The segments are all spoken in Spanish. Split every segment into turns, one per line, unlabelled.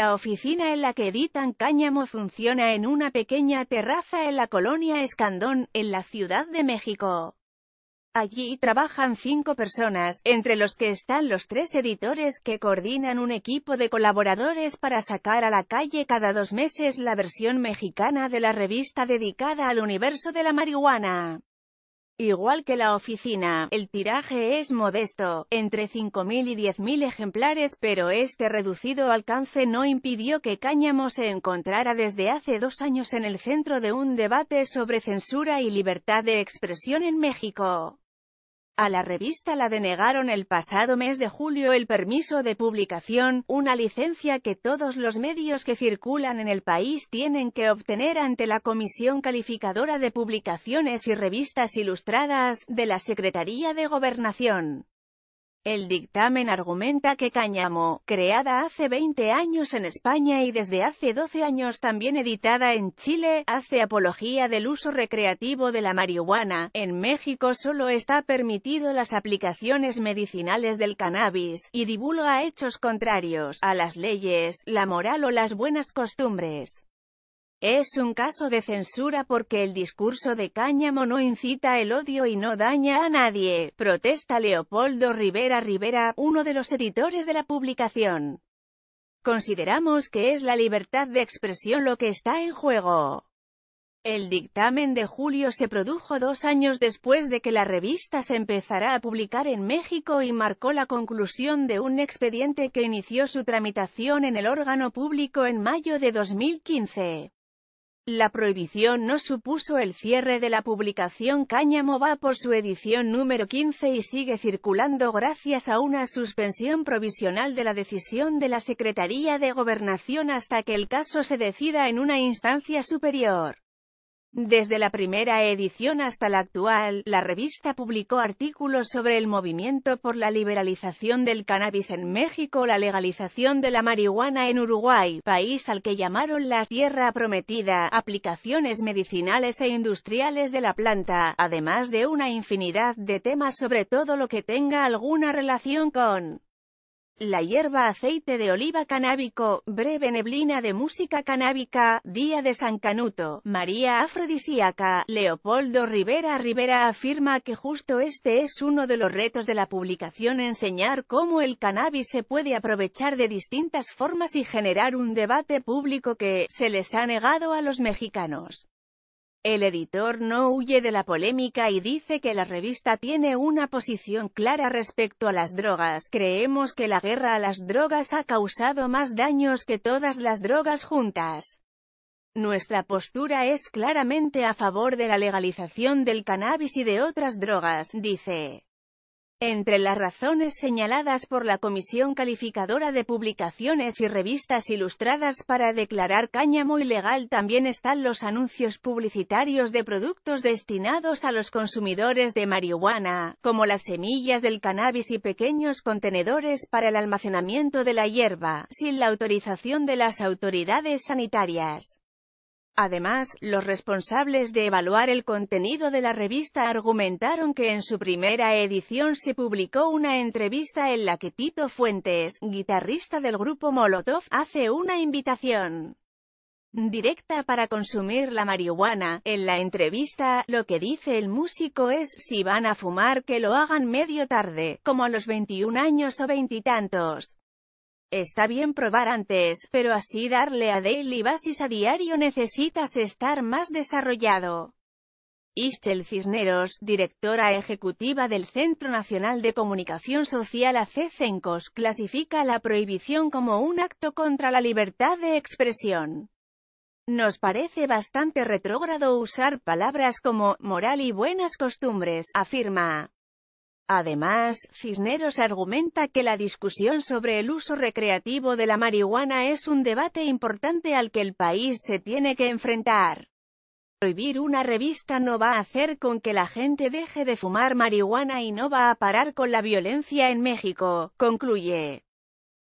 La oficina en la que editan cáñamo funciona en una pequeña terraza en la colonia Escandón, en la Ciudad de México. Allí trabajan cinco personas, entre los que están los tres editores que coordinan un equipo de colaboradores para sacar a la calle cada dos meses la versión mexicana de la revista dedicada al universo de la marihuana. Igual que la oficina, el tiraje es modesto, entre 5.000 y 10.000 ejemplares, pero este reducido alcance no impidió que Cáñamo se encontrara desde hace dos años en el centro de un debate sobre censura y libertad de expresión en México. A la revista la denegaron el pasado mes de julio el permiso de publicación, una licencia que todos los medios que circulan en el país tienen que obtener ante la Comisión Calificadora de Publicaciones y Revistas Ilustradas, de la Secretaría de Gobernación. El dictamen argumenta que Cáñamo, creada hace 20 años en España y desde hace 12 años también editada en Chile, hace apología del uso recreativo de la marihuana. En México solo está permitido las aplicaciones medicinales del cannabis, y divulga hechos contrarios a las leyes, la moral o las buenas costumbres. Es un caso de censura porque el discurso de Cáñamo no incita el odio y no daña a nadie, protesta Leopoldo Rivera Rivera, uno de los editores de la publicación. Consideramos que es la libertad de expresión lo que está en juego. El dictamen de julio se produjo dos años después de que la revista se empezara a publicar en México y marcó la conclusión de un expediente que inició su tramitación en el órgano público en mayo de 2015. La prohibición no supuso el cierre de la publicación Cáñamo va por su edición número 15 y sigue circulando gracias a una suspensión provisional de la decisión de la Secretaría de Gobernación hasta que el caso se decida en una instancia superior. Desde la primera edición hasta la actual, la revista publicó artículos sobre el movimiento por la liberalización del cannabis en México, la legalización de la marihuana en Uruguay, país al que llamaron la tierra prometida, aplicaciones medicinales e industriales de la planta, además de una infinidad de temas sobre todo lo que tenga alguna relación con la hierba aceite de oliva canábico, breve neblina de música canábica, día de San Canuto, María Afrodisíaca, Leopoldo Rivera Rivera afirma que justo este es uno de los retos de la publicación enseñar cómo el cannabis se puede aprovechar de distintas formas y generar un debate público que, se les ha negado a los mexicanos. El editor no huye de la polémica y dice que la revista tiene una posición clara respecto a las drogas. Creemos que la guerra a las drogas ha causado más daños que todas las drogas juntas. Nuestra postura es claramente a favor de la legalización del cannabis y de otras drogas, dice. Entre las razones señaladas por la Comisión Calificadora de Publicaciones y Revistas Ilustradas para declarar cáñamo ilegal también están los anuncios publicitarios de productos destinados a los consumidores de marihuana, como las semillas del cannabis y pequeños contenedores para el almacenamiento de la hierba, sin la autorización de las autoridades sanitarias. Además, los responsables de evaluar el contenido de la revista argumentaron que en su primera edición se publicó una entrevista en la que Tito Fuentes, guitarrista del grupo Molotov, hace una invitación directa para consumir la marihuana. En la entrevista, lo que dice el músico es, si van a fumar que lo hagan medio tarde, como a los 21 años o veintitantos. Está bien probar antes, pero así darle a daily basis a diario necesitas estar más desarrollado. Ischel Cisneros, directora ejecutiva del Centro Nacional de Comunicación Social ACCENCOS, clasifica la prohibición como un acto contra la libertad de expresión. Nos parece bastante retrógrado usar palabras como «moral» y «buenas costumbres», afirma. Además, Cisneros argumenta que la discusión sobre el uso recreativo de la marihuana es un debate importante al que el país se tiene que enfrentar. Prohibir una revista no va a hacer con que la gente deje de fumar marihuana y no va a parar con la violencia en México, concluye.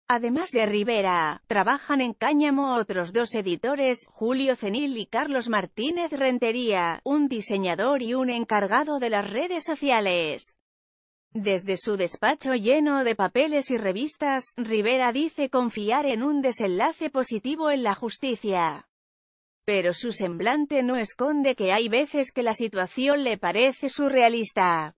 Además de Rivera, trabajan en Cáñamo otros dos editores, Julio Cenil y Carlos Martínez Rentería, un diseñador y un encargado de las redes sociales. Desde su despacho lleno de papeles y revistas, Rivera dice confiar en un desenlace positivo en la justicia. Pero su semblante no esconde que hay veces que la situación le parece surrealista.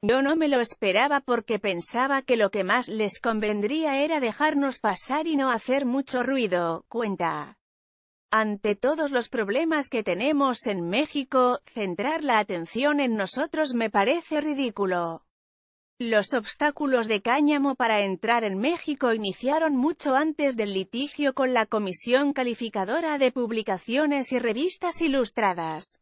Yo no me lo esperaba porque pensaba que lo que más les convendría era dejarnos pasar y no hacer mucho ruido, cuenta. Ante todos los problemas que tenemos en México, centrar la atención en nosotros me parece ridículo. Los obstáculos de Cáñamo para entrar en México iniciaron mucho antes del litigio con la Comisión Calificadora de Publicaciones y Revistas Ilustradas.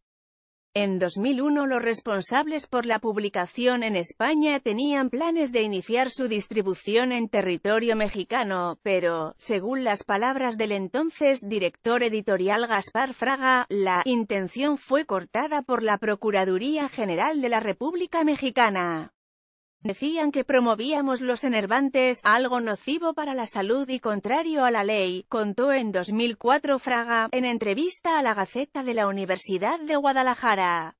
En 2001 los responsables por la publicación en España tenían planes de iniciar su distribución en territorio mexicano, pero, según las palabras del entonces director editorial Gaspar Fraga, la intención fue cortada por la Procuraduría General de la República Mexicana. Decían que promovíamos los enervantes, algo nocivo para la salud y contrario a la ley, contó en 2004 Fraga, en entrevista a la Gaceta de la Universidad de Guadalajara.